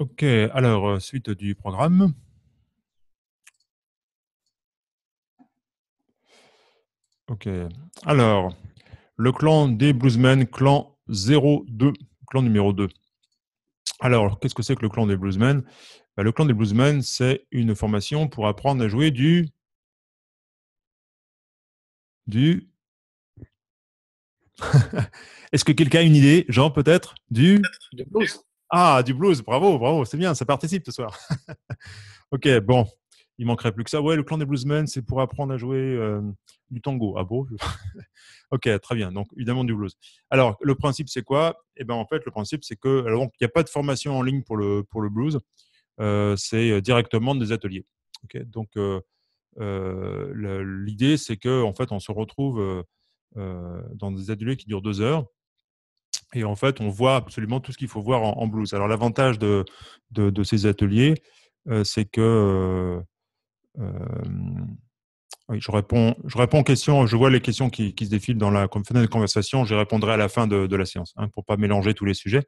Ok, alors, euh, suite du programme. Ok, alors, le clan des bluesmen, clan 02, clan numéro 2. Alors, qu'est-ce que c'est que le clan des bluesmen bah, Le clan des bluesmen, c'est une formation pour apprendre à jouer du... Du... Est-ce que quelqu'un a une idée, Jean, peut-être Du... blues. Ah, du blues, bravo, bravo, c'est bien, ça participe ce soir. ok, bon, il manquerait plus que ça. Ouais, le clan des bluesmen, c'est pour apprendre à jouer euh, du tango. Ah bon Ok, très bien. Donc, évidemment, du blues. Alors, le principe, c'est quoi Eh bien, en fait, le principe, c'est que, il n'y a pas de formation en ligne pour le, pour le blues, euh, c'est euh, directement des ateliers. Ok, donc, l'idée, c'est que en fait, on se retrouve dans des ateliers qui durent deux heures et en fait, on voit absolument tout ce qu'il faut voir en, blues. Alors, l'avantage de, ces ateliers, euh, c'est que. Euh, euh, je, réponds, je réponds aux questions, je vois les questions qui, se défilent dans la fenêtre de conversation, j'y répondrai à la fin de, la séance, hein, pour ne pas mélanger tous les sujets.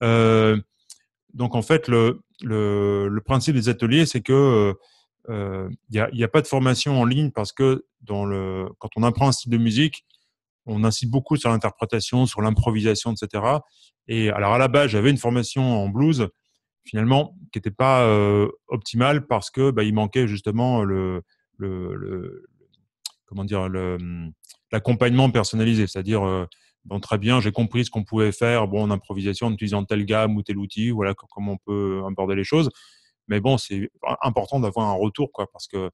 donc, en fait, le, principe des ateliers, c'est que il n'y a, pas de formation en ligne parce que dans le, quand on apprend un style de musique, on incite beaucoup sur l'interprétation, sur l'improvisation, etc. Et alors à la base, j'avais une formation en blues, finalement, qui n'était pas euh, optimale parce que bah, il manquait justement le, comment dire l'accompagnement personnalisé, c'est-à-dire euh, bon très bien, j'ai compris ce qu'on pouvait faire, bon en improvisation en utilisant telle gamme ou tel outil, voilà comment on peut aborder les choses. Mais bon, c'est important d'avoir un retour, quoi, parce que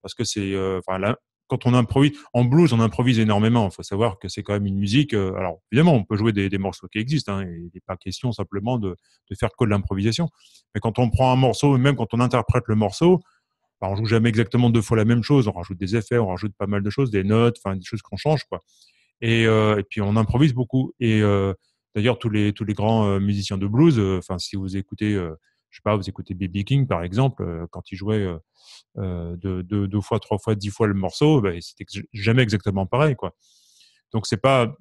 parce que c'est, euh, quand on improvise, en blues, on improvise énormément. Il faut savoir que c'est quand même une musique. Euh, alors, évidemment, on peut jouer des, morceaux qui existent. Hein, il n'est pas question simplement de, faire que de l'improvisation. Mais quand on prend un morceau, même quand on interprète le morceau, bah, on joue jamais exactement deux fois la même chose. On rajoute des effets, on rajoute pas mal de choses, des notes, enfin des choses qu'on change, quoi. Et, euh, puis on improvise beaucoup. Et euh, d'ailleurs, tous les tous les grands musiciens de blues, enfin si vous écoutez je sais pas, vous écoutez B.B. King par exemple, euh, quand il jouait euh, euh, deux, deux, fois, trois fois, dix fois le morceau, ben, bah, c'était jamais exactement pareil, quoi. Donc c'est pas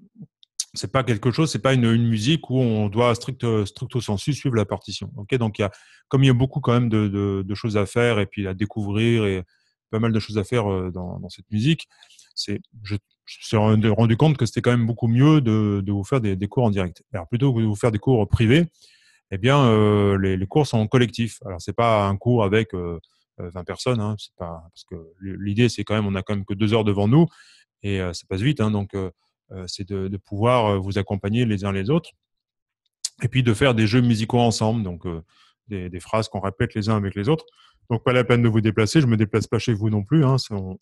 c'est pas quelque chose, c'est pas une, musique où on doit strict stricto sensu suivre la partition. Okay donc il y a, comme il y a beaucoup quand même de, de, de, choses à faire et puis à découvrir et pas mal de choses à faire dans, dans cette musique, c'est je, je me suis rendu compte que c'était quand même beaucoup mieux de, de vous faire des, des, cours en direct. Alors plutôt que de vous faire des cours privés, eh bien, euh, les, cours sont collectifs. collectif. Alors, c'est pas un cours avec 20 euh, euh, personnes, hein. c'est pas parce que l'idée c'est quand même, on a quand même que deux heures devant nous et ça passe vite. Hein. donc, c'est de, pouvoir vous accompagner les uns les autres et puis de faire des jeux musicaux ensemble, donc des, phrases qu'on répète les uns avec les autres. Donc, pas la peine de vous déplacer. Je me déplace pas chez vous non plus. Hein.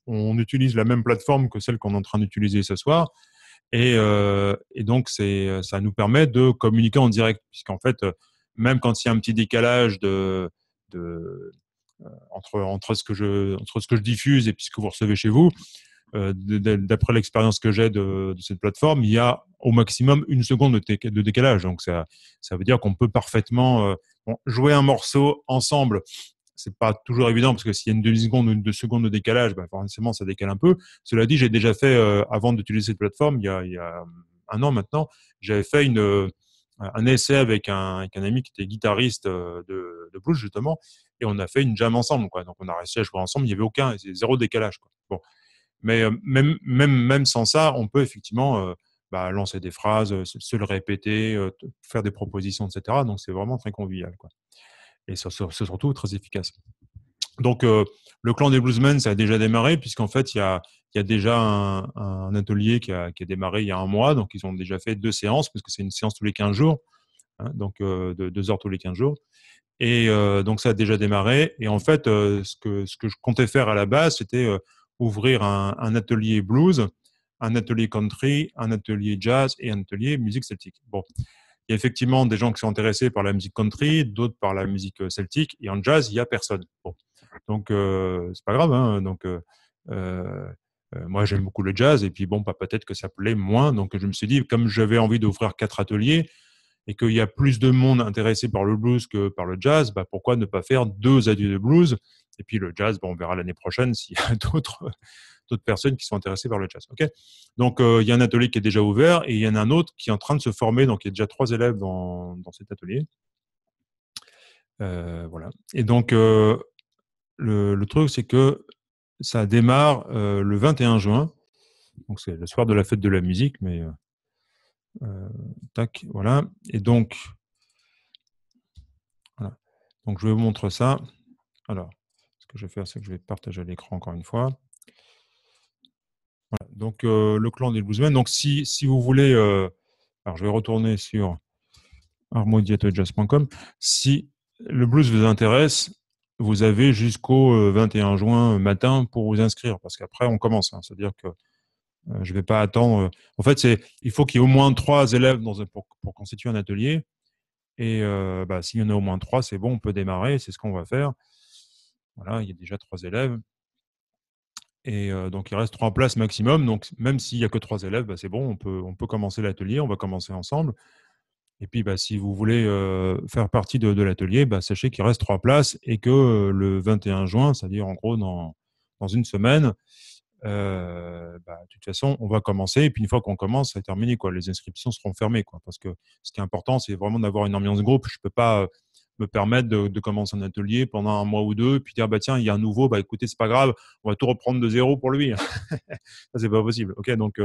on, utilise la même plateforme que celle qu'on est en train d'utiliser ce soir. Et, et donc, ça nous permet de communiquer en direct, puisqu'en fait, même quand il y a un petit décalage de, euh, entre, entre, ce que je, entre ce que je diffuse et puis ce que vous recevez chez vous, euh, d'après l'expérience que j'ai de, cette plateforme, il y a au maximum une seconde de, de décalage. Donc ça, ça veut dire qu'on peut parfaitement euh, jouer un morceau ensemble. C'est pas toujours évident parce que s'il y a une demi-seconde ou une deux secondes de décalage, bah, forcément ça décale un peu. Cela dit, j'ai déjà fait, avant d'utiliser cette plateforme, il y, a, il y, a, un an maintenant, j'avais fait une un essai avec un, ami qui était guitariste euh, de, blues, justement, et on a fait une jam ensemble. Donc, on a réussi à jouer ensemble, il n'y avait aucun, zéro décalage. Mais euh, même, sans ça, on peut effectivement euh, bah, lancer des phrases, se le répéter, faire des propositions, etc. Donc, c'est vraiment très convivial. Quoi. Et c'est surtout très efficace. Donc, euh, le clan des bluesmen, ça a déjà démarré, puisqu'en fait, il y a, y a déjà un, un atelier qui a, qui a, démarré il y a un mois. Donc, ils ont déjà fait deux séances, puisque c'est une séance tous les 15 jours, hein, donc euh, deux heures tous les 15 jours. Et euh, donc, ça a déjà démarré. Et en fait, ce, que, ce que je comptais faire à la base, c'était ouvrir un, un, atelier blues, un atelier country, un atelier jazz et un atelier musique celtique. Bon. Il y a effectivement des gens qui sont intéressés par la musique country, d'autres par la musique celtique, et en jazz, il n'y a personne. Bon. Donc, c'est pas grave. Hein, donc, moi, j'aime beaucoup le jazz. Et puis, bon, bah, peut-être que ça plaît moins. Donc, je me suis dit, comme j'avais envie d'ouvrir quatre ateliers et qu'il y a plus de monde intéressé par le blues que par le jazz, bah, pourquoi ne pas faire deux ateliers de blues Et puis, le jazz, bah, on verra l'année prochaine s'il y a d'autres d'autres personnes qui sont intéressées par le jazz. Ok donc, il y a un atelier qui est déjà ouvert et il y en a un autre qui est en train de se former. Donc, il y a déjà trois élèves dans, dans cet atelier. voilà. Et donc, le, truc, c'est que ça démarre euh, le 21 juin. Donc, c'est le soir de la fête de la musique, mais. Euh, euh, tac, voilà. Et donc. Voilà. Donc, je vais vous montrer ça. Alors, ce que je vais faire, c'est que je vais partager l'écran encore une fois. Donc, le clan des bluesmen. Donc, si, vous voulez. alors, je vais retourner sur armodiatojazz.com. Si le blues vous intéresse, vous avez jusqu'au 21 euh, juin euh, matin pour vous inscrire, parce qu'après, on commence. Hein. C'est-à-dire que euh, je ne vais pas attendre. En fait, il faut qu'il y ait au moins trois élèves dans un, pour, constituer un atelier. Et bah, s'il y en a au moins trois, c'est bon, on peut démarrer, c'est ce qu'on va faire. Voilà, il y a déjà trois élèves. Et donc, il reste trois places maximum. Donc, même s'il n'y a que trois élèves, bah, c'est bon, on peut, on peut commencer l'atelier, on va commencer ensemble. Et puis, bah, si vous voulez euh, faire partie de, l'atelier, bah, sachez qu'il reste trois places et que euh, le 21 juin, c'est-à-dire en gros dans, dans une semaine, euh, bah, de toute façon, on va commencer. Et puis, une fois qu'on commence, c'est terminé. Quoi. Les inscriptions seront fermées. Quoi, parce que ce qui est important, c'est vraiment d'avoir une ambiance groupe. Je ne peux pas me permettre de, commencer un atelier pendant un mois ou deux, et puis dire bah, tiens, il y a un nouveau, bah, écoutez, c'est pas grave, on va tout reprendre de zéro pour lui. Ça, c'est pas possible. OK, donc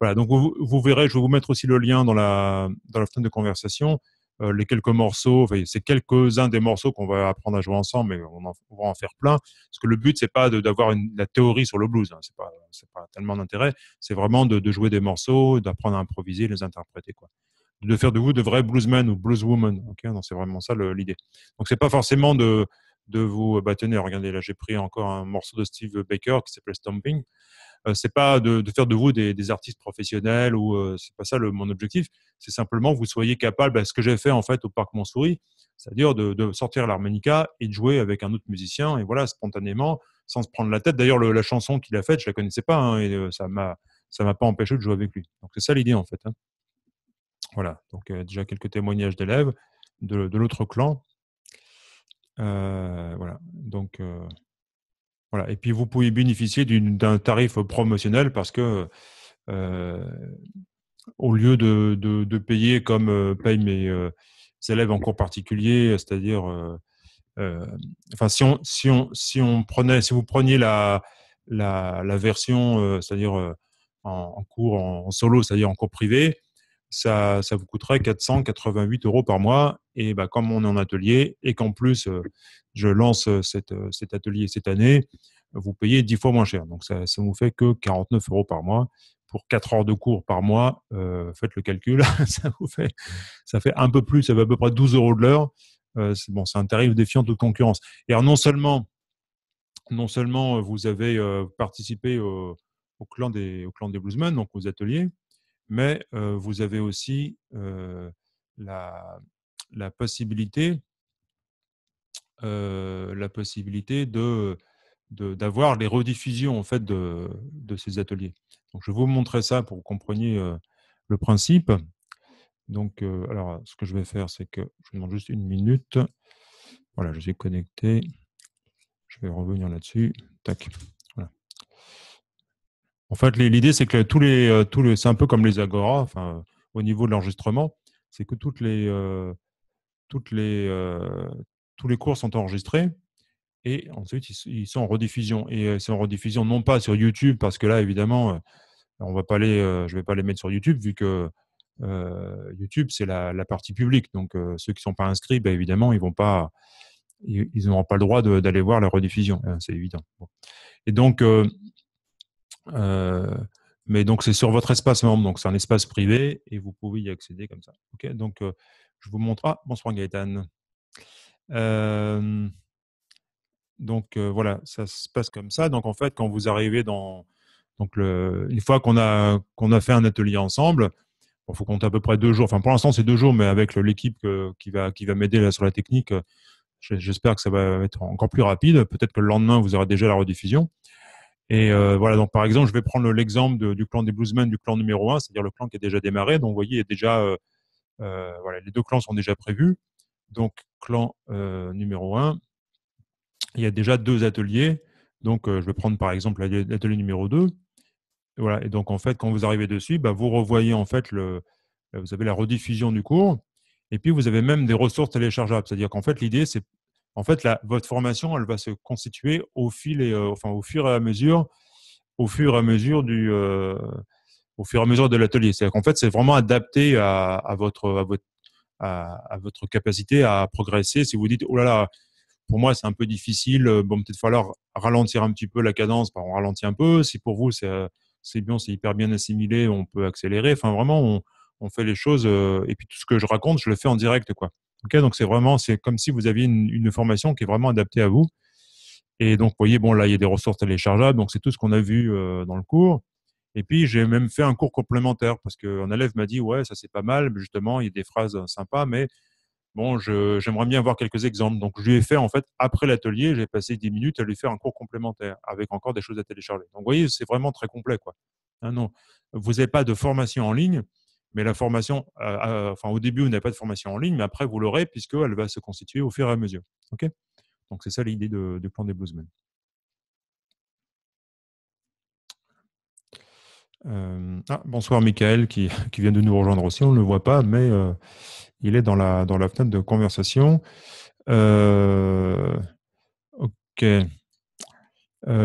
voilà, donc vous, verrez, je vais vous mettre aussi le lien dans la, dans la fenêtre de conversation, euh, les quelques morceaux, c'est quelques-uns des morceaux qu'on va apprendre à jouer ensemble, mais on, va en faire plein, parce que le but, c'est pas d'avoir la théorie sur le blues, hein, c'est pas, tellement d'intérêt, c'est vraiment de, jouer des morceaux, d'apprendre à improviser, les interpréter, quoi. De faire de vous de vrais bluesmen ou blueswomen, c'est vraiment ça l'idée. Donc c'est pas forcément de, vous, euh, bâtonner. regardez là, j'ai pris encore un morceau de Steve Baker qui s'appelle Stomping. Euh, c'est pas de, faire de vous des, artistes professionnels ou euh, c'est pas ça mon objectif. C'est simplement que vous soyez capable, de bah, ce que j'ai fait en fait au Parc Montsouris, c'est-à-dire de, sortir l'harmonica et de jouer avec un autre musicien et voilà spontanément, sans se prendre la tête. D'ailleurs, la chanson qu'il a faite, je la connaissais pas hein, et euh, ça m'a ça m'a pas empêché de jouer avec lui. Donc c'est ça l'idée en fait. Hein. Voilà. Donc déjà quelques témoignages d'élèves de, l'autre clan. voilà. Donc voilà. Et puis, vous pouvez bénéficier d'un tarif promotionnel parce que euh, au lieu de, payer comme euh, payent mes euh, élèves en cours particulier, c'est-à-dire, enfin, si si, on, prenait, si vous preniez la, la, version, c'est-à-dire en, cours en solo, c'est-à-dire en cours privé, ça, vous coûterait 488 euros par mois. Et bah, comme on est en atelier et qu'en plus euh, je lance euh, euh, cet atelier cette année, vous payez 10 fois moins cher. Donc ça ne vous fait que 49 euros par mois. Pour 4 heures de cours par mois, faites le calcul, ça vous fait, ça fait un peu plus, ça fait à peu près 12 euros de l'heure. c'est un tarif défiant toute concurrence. Et alors non seulement, non seulement vous avez participé au, clan des, au clan des bluesmen, donc aux ateliers, mais vous avez aussi la, possibilité, la possibilité d'avoir les rediffusions fait de, ces ateliers. je vais vous montrer ça pour que vous compreniez le principe. Donc, alors, ce que je vais faire, c'est que je vous demande juste une minute. Voilà, je suis connecté. Je vais revenir là-dessus. Tac. En fait, l'idée, c'est que tous les, euh, tous les, c'est un peu comme les agora, enfin, au niveau de l'enregistrement, c'est que toutes les, euh, toutes les, euh, tous les cours sont enregistrés et ensuite ils, sont en rediffusion. Et c'est en rediffusion non pas sur YouTube parce que là, évidemment, on va pas les, je vais pas les mettre sur YouTube vu que YouTube c'est la, partie publique. Donc ceux qui sont pas inscrits, ben, évidemment, ils vont pas, ils n'auront pas le droit d'aller voir la rediffusion. Hein, c'est évident. Et donc euh, mais donc c'est sur votre espace membre, donc c'est un espace privé et vous pouvez y accéder comme ça. Ok, donc euh, je vous montre. Ah, bonsoir Gaëtan. Euh, donc voilà, ça se passe comme ça. Donc en fait, quand vous arrivez dans donc une fois qu'on a qu'on a fait un atelier ensemble, il faut compter à peu près deux jours. Enfin pour l'instant c'est deux jours, mais avec l'équipe qui va qui va m'aider sur la technique, j'espère que ça va être encore plus rapide. Peut-être que le lendemain vous aurez déjà la rediffusion. Et euh, voilà, donc par exemple, je vais prendre l'exemple du clan des bluesmen, du clan numéro 1, c'est-à-dire le clan qui est déjà démarré. Donc vous voyez, il y a déjà, euh, euh, voilà, les deux clans sont déjà prévus. Donc clan numéro 1, il y a déjà deux ateliers. Donc je vais prendre par exemple l'atelier numéro 2. Et voilà, et donc en fait, quand vous arrivez dessus, bah, vous revoyez en fait, le, vous avez la rediffusion du cours. Et puis vous avez même des ressources téléchargeables. C'est-à-dire qu'en fait, l'idée, c'est en fait, votre formation, elle va se constituer au fil et euh, enfin au fur et à mesure, au fur et à mesure du, euh, au fur et à mesure de l'atelier. C'est-à-dire qu'en fait, c'est vraiment adapté à, votre, à votre, à, votre capacité à progresser. Si vous dites, oh là là, pour moi, c'est un peu difficile. Euh, bon, peut-être falloir ralentir un petit peu la cadence. Bah, on ralentit un peu. Si pour vous, c'est c'est bien, c'est hyper bien assimilé, on peut accélérer. Enfin, vraiment, on, fait les choses. et puis tout ce que je raconte, je le fais en direct, quoi donc c'est vraiment, c'est comme si vous aviez une, formation qui est vraiment adaptée à vous. Et donc, vous voyez, bon, là, il y a des ressources téléchargeables, donc c'est tout ce qu'on a vu euh, dans le cours. Et puis, j'ai même fait un cours complémentaire parce qu'un élève m'a dit, ouais, ça c'est pas mal, mais justement, il y a des phrases euh, sympas, mais bon, j'aimerais bien avoir quelques exemples. Donc, je lui ai fait, en fait, après l'atelier, j'ai passé 10 minutes à lui faire un cours complémentaire avec encore des choses à télécharger. Donc, vous voyez, c'est vraiment très complet, quoi. Hein, non, vous n'avez pas de formation en ligne, mais la formation, euh, euh, enfin, au début, vous n'avez pas de formation en ligne, mais après, vous l'aurez puisqu'elle va se constituer au fur et à mesure. OK Donc, c'est ça l'idée de, plan des bluesmen. Euh, ah, bonsoir Michael qui, vient de nous rejoindre aussi. On ne le voit pas, mais il est dans la, dans la fenêtre de conversation. ok.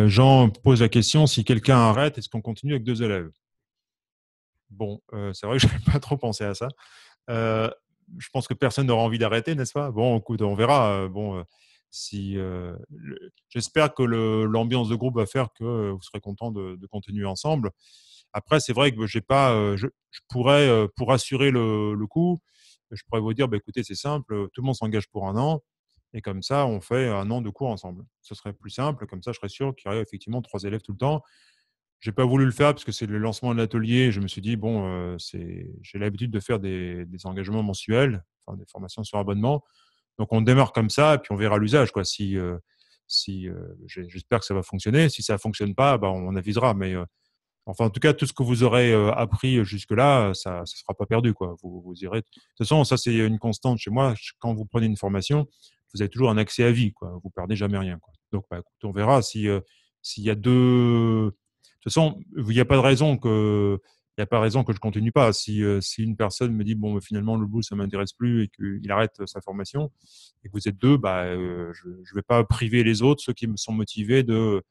Jean pose la question si quelqu'un arrête, est-ce qu'on continue avec deux élèves Bon, c'est vrai que je n'avais pas trop pensé à ça. je pense que personne n'aura envie d'arrêter, n'est-ce pas Bon, on verra. Bon, si, J'espère que l'ambiance de groupe va faire que vous serez content de, continuer ensemble. Après, c'est vrai que j'ai pas, je, pourrais, pour assurer le, coup, je pourrais vous dire, bah, écoutez, c'est simple, tout le monde s'engage pour un an. Et comme ça, on fait un an de cours ensemble. Ce serait plus simple. Comme ça, je serais sûr qu'il y aurait effectivement trois élèves tout le temps j'ai pas voulu le faire parce que c'est le lancement de l'atelier. Je me suis dit bon, euh, c'est, j'ai l'habitude de faire des, des engagements mensuels, enfin, des formations sur abonnement. Donc on démarre comme ça, et puis on verra l'usage quoi. Si euh, si euh, j'espère que ça va fonctionner. Si ça fonctionne pas, bah, on avisera. Mais enfin en tout cas tout ce que vous aurez appris jusque là, ça ne sera pas perdu quoi. Vous, vous irez. De toute façon ça c'est une constante chez moi. Quand vous prenez une formation, vous avez toujours un accès à vie quoi. Vous perdez jamais rien quoi. Donc bah, on verra si s'il y a deux de toute façon, il n'y a pas de raison que il n'y a pas raison que je continue pas. Si, euh, si une personne me dit bon finalement le bout ça ne m'intéresse plus et qu'il arrête sa formation et que vous êtes deux, bah euh, je ne vais pas priver les autres ceux qui me sont motivés de,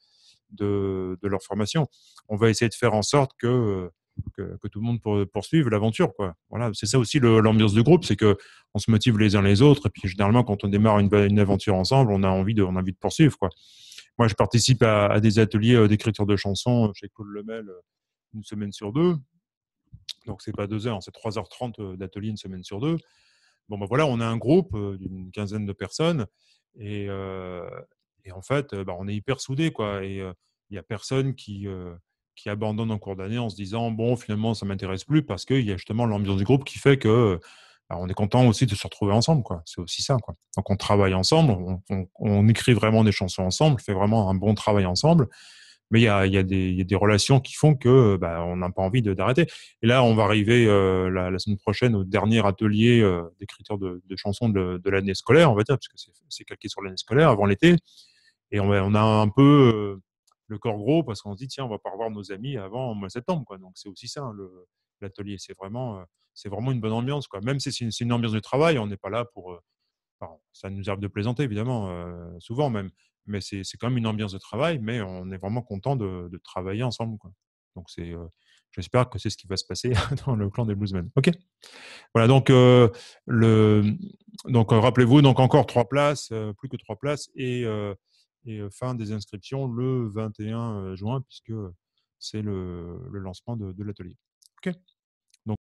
de, leur formation. On va essayer de faire en sorte que que, tout le monde poursuive l'aventure quoi. Voilà, c'est ça aussi l'ambiance de groupe, c'est que on se motive les uns les autres et puis généralement quand on démarre une, une aventure ensemble, on a envie de on a envie de poursuivre quoi. Moi, je participe à, des ateliers euh, d'écriture de chansons euh, chez Claude Lemel euh, une semaine sur deux. Donc, c'est pas deux heures, hein, c'est 3h30 d'atelier une semaine sur deux. Bon, ben voilà, on a un groupe d'une quinzaine de personnes et, et en fait, ben, on est hyper soudés, quoi. Et il n'y a personne qui, qui abandonne en cours d'année en se disant, bon, finalement, ça m'intéresse plus parce qu'il y a justement l'ambiance du groupe qui fait que on est content aussi de se retrouver ensemble, quoi. C'est aussi ça, quoi. Donc on travaille ensemble, on, écrit vraiment des chansons ensemble, on fait vraiment un bon travail ensemble. Mais il y a, des relations qui font que bah, on n'a pas envie d'arrêter. Et là, on va arriver euh, la, semaine prochaine au dernier atelier euh, d'écriture de, chansons de, l'année scolaire, on va dire, parce que c'est calqué sur l'année scolaire avant l'été. Et on, on, a un peu euh, le corps gros parce qu'on se dit tiens, on va pas revoir nos amis avant mois septembre, quoi. Donc c'est aussi ça le l'atelier. C'est vraiment, euh, c'est vraiment une bonne ambiance. Quoi. Même si c'est une, ambiance de travail, on n'est pas là pour. Euh, ça nous arrive de plaisanter, évidemment, euh, souvent même. Mais c'est quand même une ambiance de travail, mais on est vraiment content de, travailler ensemble. Donc, c'est. J'espère que c'est ce qui va se passer dans le clan des bluesmen. Ok. Voilà. Donc, le, donc rappelez-vous, donc encore trois places, plus que trois places, et, fin des inscriptions le 21 juin, puisque c'est le, lancement de l'atelier. Ok.